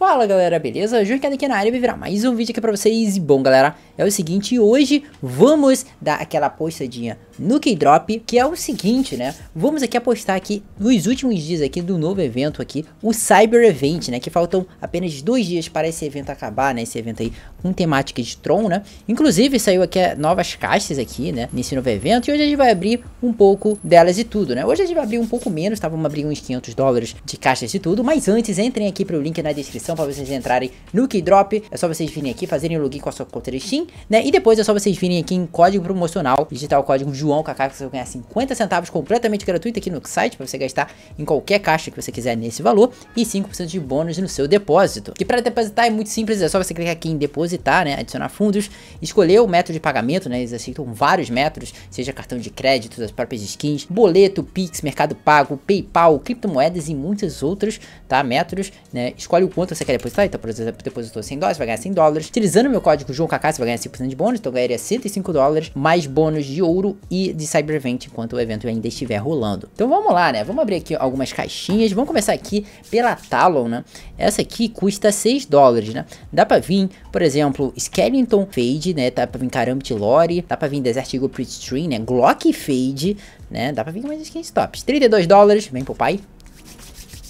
Fala galera, beleza? Jurken aqui na área, vou virar mais um vídeo aqui pra vocês E bom galera, é o seguinte, hoje vamos dar aquela apostadinha no K-Drop Que é o seguinte, né? Vamos aqui apostar aqui nos últimos dias aqui do novo evento aqui O Cyber Event, né? Que faltam apenas dois dias para esse evento acabar, né? Esse evento aí com temática de Tron, né? Inclusive saiu aqui novas caixas aqui, né? Nesse novo evento E hoje a gente vai abrir um pouco delas e tudo, né? Hoje a gente vai abrir um pouco menos, tá? Vamos abrir uns 500 dólares de caixas e tudo Mas antes, entrem aqui pro link na descrição descrição para vocês entrarem no Keydrop. É só vocês virem aqui, fazerem o login com a sua conta Steam, né? E depois é só vocês virem aqui em código promocional, digitar o código João Kaká, que você vai ganhar 50 centavos completamente gratuito aqui no site, para você gastar em qualquer caixa que você quiser nesse valor, e 5% de bônus no seu depósito. E para depositar é muito simples, é só você clicar aqui em depositar, né? Adicionar fundos, escolher o método de pagamento, né? Eles aceitam vários métodos, seja cartão de crédito, as próprias skins, boleto, Pix, Mercado Pago, PayPal, criptomoedas e muitos outros, tá? Métodos, né? Escolhe o quanto você quer depositar, então por exemplo, depositou 100 dólares, vai ganhar 100 dólares. Utilizando meu código JoãoKK, você vai ganhar 5% de bônus, então ganharia 105 dólares, mais bônus de ouro e de Cyber Event, enquanto o evento ainda estiver rolando. Então vamos lá, né? Vamos abrir aqui algumas caixinhas, vamos começar aqui pela Talon, né? Essa aqui custa 6 dólares, né? Dá pra vir, por exemplo, Skeleton Fade, né? Dá pra vir Karambit Lore, dá pra vir Desert Eagle Pretty né? Glock Fade, né? Dá pra vir mais skins tops. 32 dólares, vem pro pai.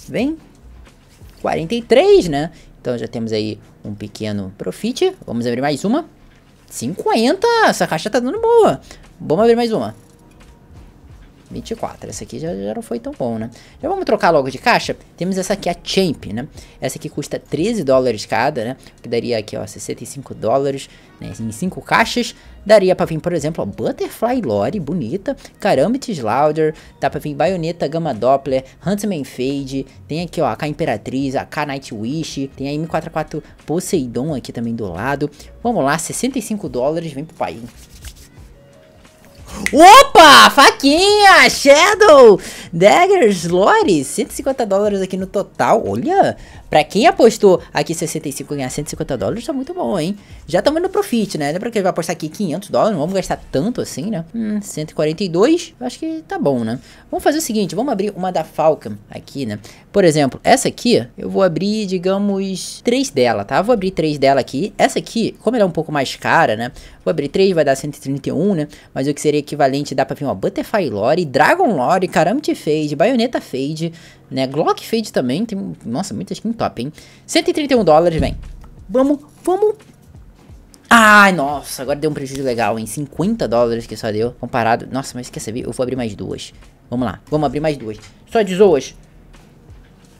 Vem 43, né? Então já temos aí um pequeno profit. Vamos abrir mais uma. 50, essa caixa tá dando boa. Vamos abrir mais uma. 24. Essa aqui já, já não foi tão bom, né? Já vamos trocar logo de caixa? Temos essa aqui, a Champ, né? Essa aqui custa 13 dólares cada, né? Que daria aqui, ó, 65 dólares, né? Em 5 caixas. Daria pra vir, por exemplo, ó, Butterfly Lore, bonita. Karambit Louder. Dá pra vir Baioneta, Gama Doppler, Huntsman Fade. Tem aqui, ó, a K Imperatriz, a K Nightwish. Tem a M44 Poseidon aqui também do lado. Vamos lá, 65 dólares, vem pro pai, hein? Opa! Faquinha! Shadow! Daggers, Lore! 150 dólares aqui no total. Olha! Pra quem apostou aqui 65 ganhar 150 dólares, tá muito bom, hein? Já estamos no profit, né? Lembra que ele vai apostar aqui 500 dólares? Não vamos gastar tanto assim, né? Hum, 142. Acho que tá bom, né? Vamos fazer o seguinte. Vamos abrir uma da Falcon aqui, né? Por exemplo, essa aqui, eu vou abrir, digamos, 3 dela, tá? Vou abrir 3 dela aqui. Essa aqui, como ela é um pouco mais cara, né? Vou abrir 3, vai dar 131, né? Mas eu que seria equivalente dá pra vir, uma Butterfly Lore, Dragon Lore, Caramity Fade, Bayonetta Fade, né, Glock Fade também, tem, nossa, muita skin top, hein. 131 dólares, vem. Vamos, vamos. Ai, nossa, agora deu um prejuízo legal, hein, 50 dólares que só deu, comparado. Nossa, mas quer saber, eu vou abrir mais duas. Vamos lá, vamos abrir mais duas. Só de zoas.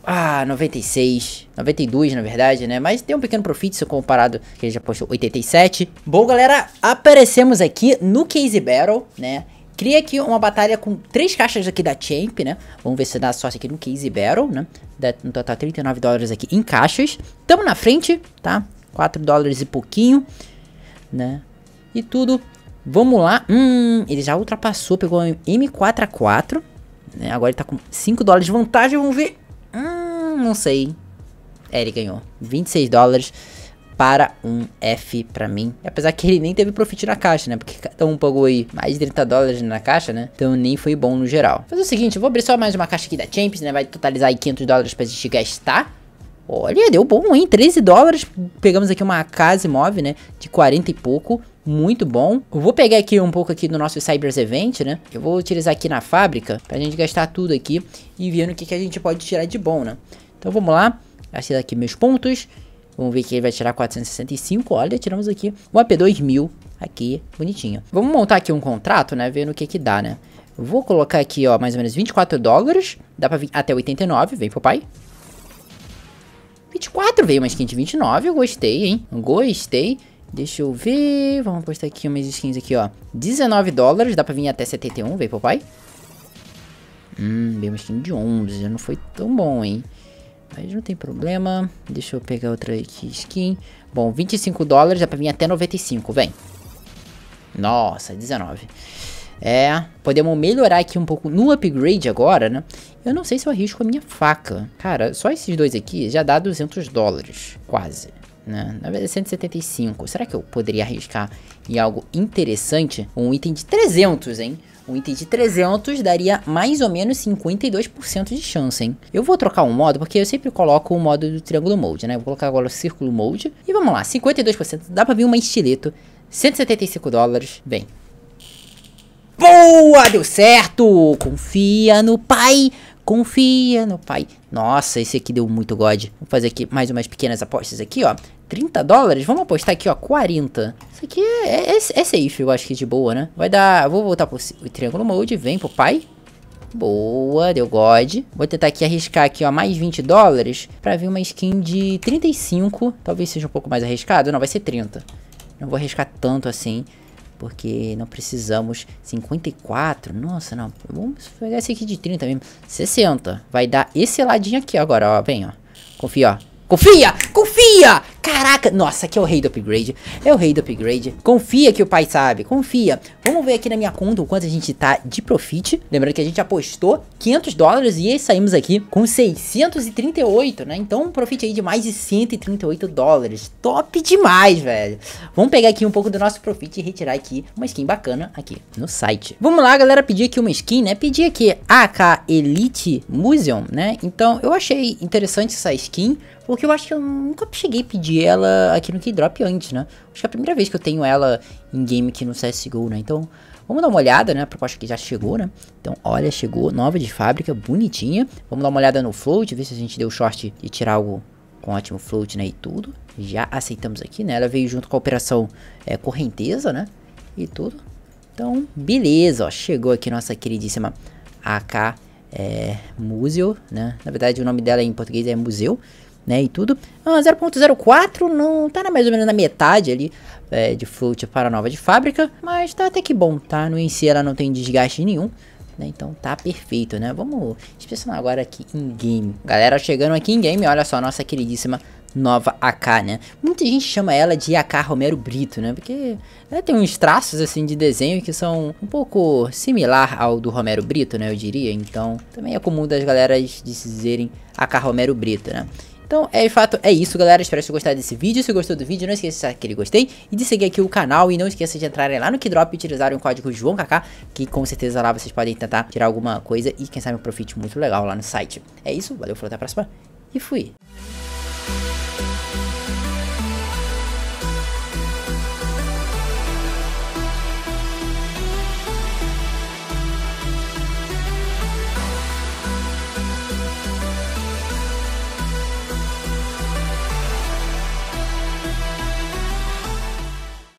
Ah, 96, 92 na verdade, né? Mas tem um pequeno profit se comparado que ele já postou 87. Bom, galera, aparecemos aqui no Case Battle, né? Cria aqui uma batalha com três caixas aqui da Champ, né? Vamos ver se dá sorte aqui no Case Battle, né? Dá no total 39 dólares aqui em caixas. Tamo na frente, tá? 4 dólares e pouquinho, né? E tudo. Vamos lá. Hum, ele já ultrapassou, pegou M4A4. Né? Agora ele tá com 5 dólares de vantagem. Vamos ver não sei. É, ele ganhou 26 dólares para um F para mim. Apesar que ele nem teve profit na caixa, né? Porque cada um pagou aí mais de 30 dólares na caixa, né? Então nem foi bom no geral. Fazer é o seguinte, eu vou abrir só mais uma caixa aqui da Champions, né? Vai totalizar aí 500 dólares pra gente gastar. Olha, deu bom, hein? 13 dólares. Pegamos aqui uma casa imóvel, né? De 40 e pouco. Muito bom. Eu vou pegar aqui um pouco aqui do nosso Cybers Event, né? Eu vou utilizar aqui na fábrica pra gente gastar tudo aqui e vendo o que, que a gente pode tirar de bom, né? Então vamos lá, achei aqui meus pontos. Vamos ver que ele vai tirar 465, olha, tiramos aqui um AP2000 aqui, bonitinho. Vamos montar aqui um contrato, né, vendo o que que dá, né. Vou colocar aqui, ó, mais ou menos 24 dólares, dá pra vir até 89, vem papai. 24, veio uma skin de 29, eu gostei, hein, gostei. Deixa eu ver, vamos postar aqui umas skins aqui, ó. 19 dólares, dá pra vir até 71, veio papai. Hum, veio uma skin de 11, já não foi tão bom, hein. Mas não tem problema. Deixa eu pegar outra aqui, skin. Bom, 25 dólares, dá pra vir até 95, vem. Nossa, 19. É, podemos melhorar aqui um pouco no upgrade agora, né? Eu não sei se eu arrisco a minha faca. Cara, só esses dois aqui já dá 200 dólares, quase. Né? Na verdade, 175. Será que eu poderia arriscar em algo interessante? Um item de 300, hein? Um item de 300 daria mais ou menos 52% de chance, hein? Eu vou trocar um modo, porque eu sempre coloco o modo do triângulo mode, né? Vou colocar agora o círculo mode. E vamos lá, 52%. Dá pra vir uma estileto. 175 dólares. Bem. Boa, deu certo! Confia no pai! Confia no pai. Nossa, esse aqui deu muito God. Vou fazer aqui mais umas pequenas apostas aqui, ó. 30 dólares? Vamos apostar aqui, ó, 40. Isso aqui é, é, é, é safe, eu acho que de boa, né? Vai dar... Vou voltar pro triângulo mode, vem pro pai. Boa, deu God. Vou tentar aqui arriscar aqui, ó, mais 20 dólares pra vir uma skin de 35. Talvez seja um pouco mais arriscado. Não, vai ser 30. Não vou arriscar tanto assim, porque não precisamos. 54? Nossa, não. Vamos pegar esse aqui de 30 mesmo. 60. Vai dar esse ladinho aqui agora, ó. Vem, ó. Confia, ó. Confia! Confia! Caraca, nossa, aqui é o rei do upgrade. É o rei do upgrade. Confia que o pai sabe, confia. Vamos ver aqui na minha conta o quanto a gente tá de profit. Lembrando que a gente apostou 500 dólares e saímos aqui com 638, né? Então um profit aí de mais de 138 dólares. Top demais, velho. Vamos pegar aqui um pouco do nosso profit e retirar aqui uma skin bacana aqui no site. Vamos lá, galera, pedir aqui uma skin, né? Pedir aqui AK Elite Museum, né? Então eu achei interessante essa skin, porque eu acho que eu nunca cheguei a pedir ela aqui no Keydrop antes, né? Acho que é a primeira vez que eu tenho ela em game aqui no CSGO, né? Então, vamos dar uma olhada, né? A proposta que já chegou, né? Então, olha, chegou nova de fábrica, bonitinha. Vamos dar uma olhada no float, ver se a gente deu short de tirar algo com ótimo float, né? E tudo. Já aceitamos aqui, né? Ela veio junto com a operação é, correnteza, né? E tudo. Então, beleza, ó. Chegou aqui nossa queridíssima AK é, Museu, né? Na verdade, o nome dela em português é Museu né, e tudo. Ah, 0.04 não tá mais ou menos na metade ali é, de float para nova de fábrica, mas tá até que bom, tá? No em ela não tem desgaste nenhum. Né, então tá perfeito, né? Vamos inspecionar agora aqui em game. Galera, chegando aqui em game, olha só, nossa queridíssima nova AK, né? Muita gente chama ela de AK Romero Brito, né? Porque ela né, tem uns traços, assim, de desenho que são um pouco similar ao do Romero Brito, né? Eu diria, então... Também é comum das galeras dizerem AK Romero Brito, né? Então, é de fato, é isso, galera. Espero que vocês gostaram desse vídeo. Se gostou do vídeo, não esqueça de deixar aquele gostei e de seguir aqui o canal. E não esqueça de entrarem lá no Kidrop e utilizarem o código JoãoKK, que com certeza lá vocês podem tentar tirar alguma coisa e quem sabe um profite muito legal lá no site. É isso, valeu, falou, até a próxima e fui!